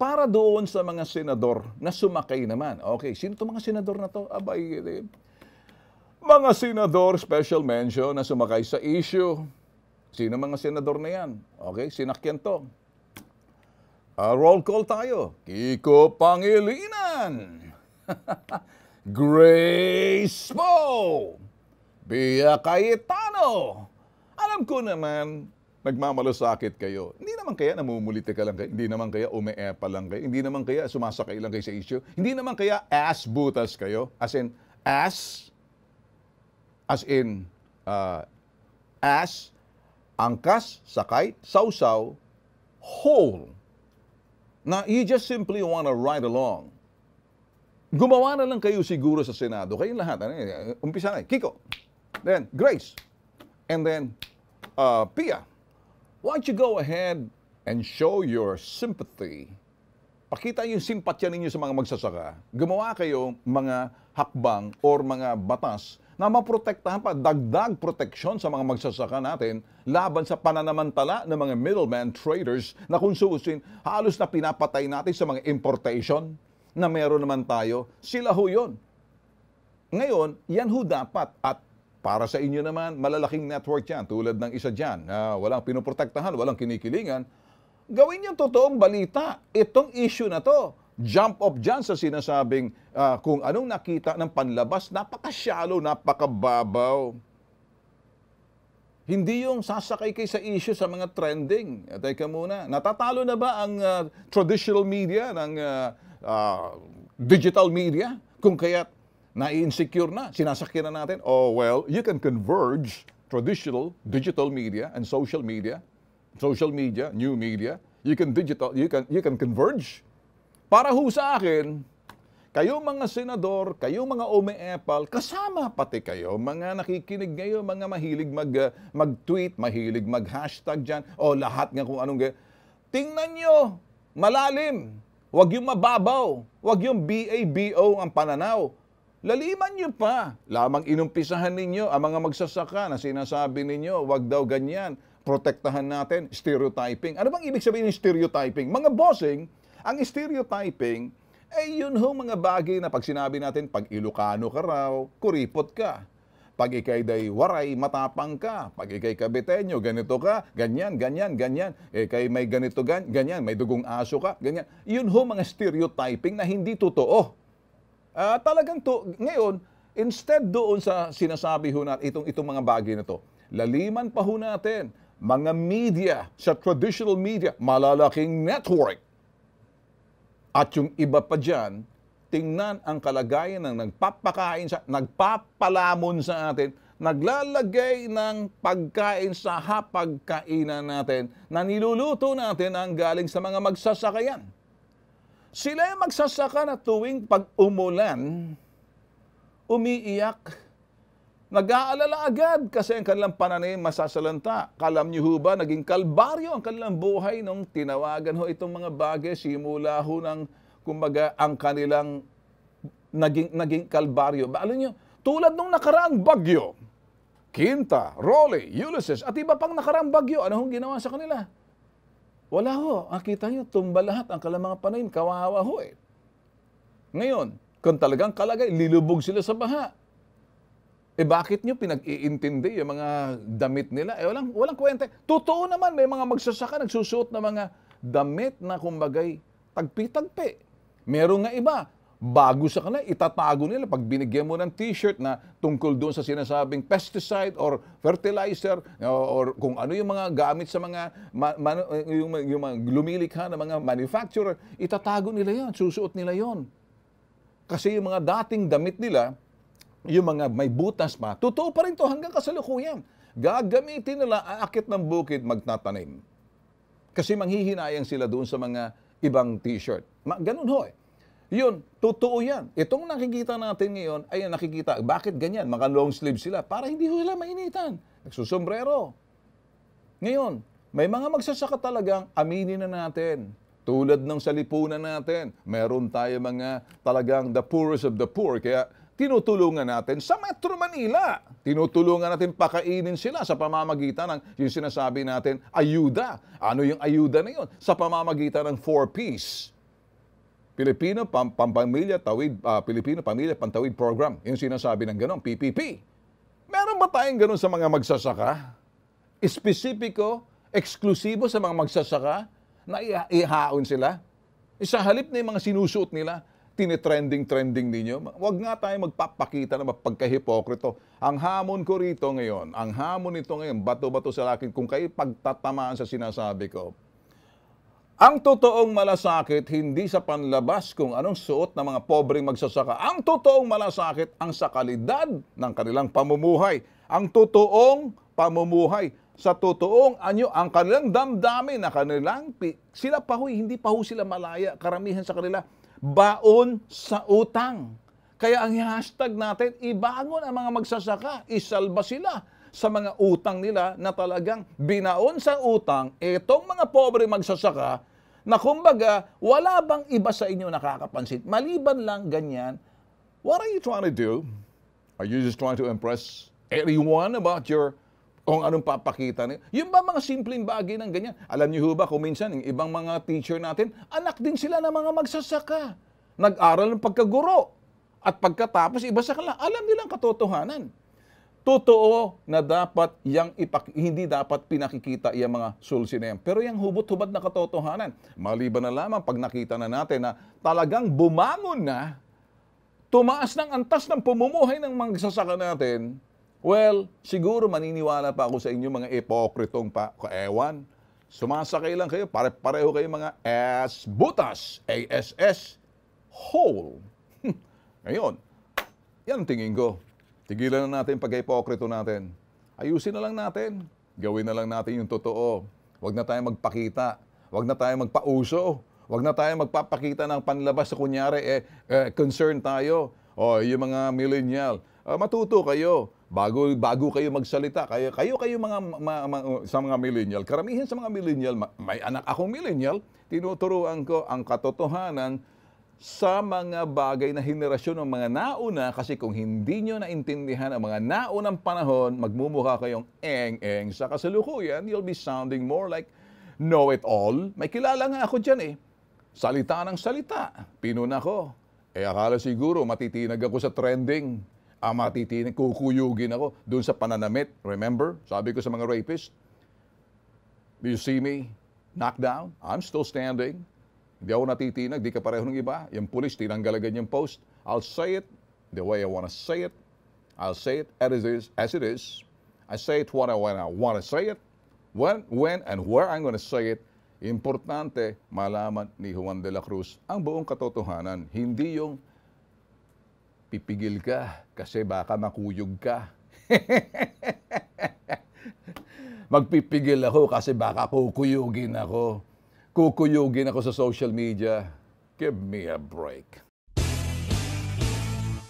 Para doon sa mga senador na sumakay naman. Okay, sino itong mga senador na to? Abay, eh, mga senador, special mention na sumakay sa issue. Sino mga senador na yan? Okay, sinakyan to. Uh, roll call tayo. Kiko Pangilinan. Grace Poe. Bia Cayetano. Alam ko naman, nagmamalasakit kayo. Hindi naman kaya namumulite ka lang kayo. Hindi naman kaya umeepa lang kayo. Hindi naman kaya sumasakay lang kayo sa issue. Hindi naman kaya ass butas kayo. As in, ass, as in, uh, ass, angkas, sakay, sausaw, whole. Na you just simply want to ride along. Gumawa na lang kayo siguro sa Senado. Kayong lahat. Ano, umpisa na. Eh. Kiko. Then, Grace. And then, uh, Pia why don't you go ahead and show your sympathy? Pakita yung simpatya ninyo sa mga magsasaka. Gumawa kayo mga hakbang or mga batas na maprotektahan pa, dagdag protection sa mga magsasaka natin laban sa pananamantala ng mga middleman traders na kung suusin, halos na pinapatay natin sa mga importation na meron naman tayo. Sila ho yun. Ngayon, yan ho dapat at para sa inyo naman, malalaking network yan, tulad ng isa dyan, na walang pinoprotektahan, walang kinikilingan. Gawin niyang totoong balita. Itong issue na to, jump up dyan sa sinasabing uh, kung anong nakita ng panlabas, napakasyalo, napakababaw. Hindi yung sasakay kay sa issue sa mga trending. Ah, teka muna, natatalo na ba ang uh, traditional media ng uh, uh, digital media? Kung kaya nai-insecure na, sinasakyan na natin. Oh, well, you can converge traditional digital media and social media, social media, new media. You can digital, you can you can converge. Para ho sa akin, kayo mga senador, kayo mga umeepal, kasama pati kayo, mga nakikinig ngayon, mga mahilig mag, uh, mag-tweet, mahilig mag-hashtag dyan, o lahat nga kung anong Tingnan nyo, malalim, Huwag yung mababaw, wag yung BABO ang pananaw. Laliman nyo pa. Lamang inumpisahan ninyo ang mga magsasaka na sinasabi ninyo, wag daw ganyan, protektahan natin, stereotyping. Ano bang ibig sabihin ng stereotyping? Mga bossing, ang stereotyping ay eh, yun ho mga bagay na pag sinabi natin, pag Ilocano ka raw, kuripot ka. Pag ikay day waray, matapang ka. Pag ikay kabitenyo, ganito ka, ganyan, ganyan, ganyan. Ikay may ganito, ganyan, may dugong aso ka, ganyan. Yun ho mga stereotyping na hindi totoo. Uh, talagang to, ngayon, instead doon sa sinasabi ho natin itong, itong mga bagay na to, laliman pa ho natin mga media sa traditional media, malalaking network. At yung iba pa dyan, tingnan ang kalagayan ng nagpapakain sa, nagpapalamon sa atin, naglalagay ng pagkain sa hapagkainan natin na niluluto natin ang galing sa mga magsasakayan. Sila ay magsasaka na tuwing pag umulan, umiiyak, nag-aalala agad kasi ang kanilang pananim masasalanta. Kalam niyo ho ba, naging kalbaryo ang kanilang buhay nung tinawagan ho itong mga bagay, simula ho ng, kumbaga, ang kanilang naging, naging kalbaryo. Ba, alam niyo, tulad nung nakaraang bagyo, Quinta, Raleigh, Ulysses, at iba pang nakaraang bagyo, ano hong ginawa sa kanila? Wala ho. Ang kita nyo, tumba lahat ang kalamang panayin. Kawawa ho eh. Ngayon, kung talagang kalagay, lilubog sila sa baha. Eh bakit nyo pinag-iintindi yung mga damit nila? Eh walang, walang kwenta. Totoo naman, may mga magsasaka nagsusuot ng na mga damit na kumbagay tagpi-tagpi. Meron nga iba, bago sa kanila, itatago nila pag binigyan mo ng t-shirt na tungkol doon sa sinasabing pesticide or fertilizer or, kung ano yung mga gamit sa mga man, yung, yung mga lumilikha ng mga manufacturer, itatago nila yan, susuot nila yon. Kasi yung mga dating damit nila, yung mga may butas pa, totoo pa rin to hanggang kasalukuyan. Gagamitin nila aakit ng bukid magtatanim. Kasi manghihinayang sila doon sa mga ibang t-shirt. ganun ho eh. Yun, totoo yan. Itong nakikita natin ngayon, ay nakikita, bakit ganyan? Mga long sleeve sila para hindi sila mainitan. Nagsusombrero. Ngayon, may mga magsasaka talagang aminin na natin. Tulad ng sa lipunan natin, meron tayo mga talagang the poorest of the poor. Kaya tinutulungan natin sa Metro Manila. Tinutulungan natin pakainin sila sa pamamagitan ng yung sinasabi natin, ayuda. Ano yung ayuda na yun? Sa pamamagitan ng 4Ps. Pilipino Pam Pampamilya Tawid uh, Pilipino Pamilya Pantawid Program. Yung sinasabi ng ganun, PPP. Meron ba tayong ganun sa mga magsasaka? Espesipiko, eksklusibo sa mga magsasaka na ihaon sila? Isa eh, halip na yung mga sinusuot nila, tinitrending-trending ninyo. Huwag nga tayo magpapakita na mapagkahipokrito. Ang hamon ko rito ngayon, ang hamon nito ngayon, bato-bato sa akin, kung kayo pagtatamaan sa sinasabi ko, ang totoong malasakit hindi sa panlabas kung anong suot ng mga pobreng magsasaka. Ang totoong malasakit ang sa kalidad ng kanilang pamumuhay. Ang totoong pamumuhay sa totoong anyo ang kanilang damdamin na kanilang sila pa huy, hindi pa huy sila malaya karamihan sa kanila baon sa utang. Kaya ang hashtag natin, ibangon ang mga magsasaka, isalba sila sa mga utang nila na talagang binaon sa utang, itong mga pobre magsasaka, na kumbaga, wala bang iba sa inyo nakakapansin? Maliban lang ganyan, what are you trying to do? Are you just trying to impress everyone about your kung anong papakita niyo? Yung ba mga simpleng bagay ng ganyan? Alam niyo ba kung minsan, yung ibang mga teacher natin, anak din sila ng mga magsasaka. Nag-aral ng pagkaguro. At pagkatapos, iba sa kanila, alam nilang katotohanan totoo na dapat yang ipak, hindi dapat pinakikita yung mga sulsi na yan. Pero yung hubot-hubad na katotohanan, maliban na lamang pag nakita na natin na talagang bumangon na, tumaas ng antas ng pumumuhay ng mga sasaka natin, well, siguro maniniwala pa ako sa inyo mga ipokritong pa, kaewan. Sumasakay lang kayo, pare-pareho kayo mga ass butas, ASS, whole. Ngayon, yan tingin ko Tigilan na natin pagka-ipokrito natin. Ayusin na lang natin. Gawin na lang natin yung totoo. Huwag na tayo magpakita. Huwag na tayo magpauso. Huwag na tayo magpapakita ng panlabas sa kunyari, eh, eh concern tayo. O, oh, yung mga millennial, uh, matuto kayo bago bago kayo magsalita kayo kayo kayo mga ma, ma, sa mga millennial karamihan sa mga millennial may anak akong millennial tinuturuan ko ang katotohanan sa mga bagay na henerasyon ng mga nauna kasi kung hindi nyo naintindihan ang mga naunang panahon, magmumukha kayong eng-eng sa kasalukuyan, you'll be sounding more like know-it-all. May kilala nga ako dyan eh. Salita ng salita. Pinuna ko. Eh akala siguro matitinag ako sa trending. Ah, matitinag, kukuyugin ako doon sa pananamit. Remember, sabi ko sa mga rapist, you see me knocked down, I'm still standing. Di ako natitinag, di ka pareho ng iba. Yung pulis, tinanggal agad yung post. I'll say it the way I want to say it. I'll say it as it is. As it is. I say it when I, when I want to say it. When, when and where I'm going to say it. Importante, malaman ni Juan de la Cruz ang buong katotohanan. Hindi yung pipigil ka kasi baka makuyog ka. Magpipigil ako kasi baka kukuyugin ako kukuyugin ako sa social media. Give me a break.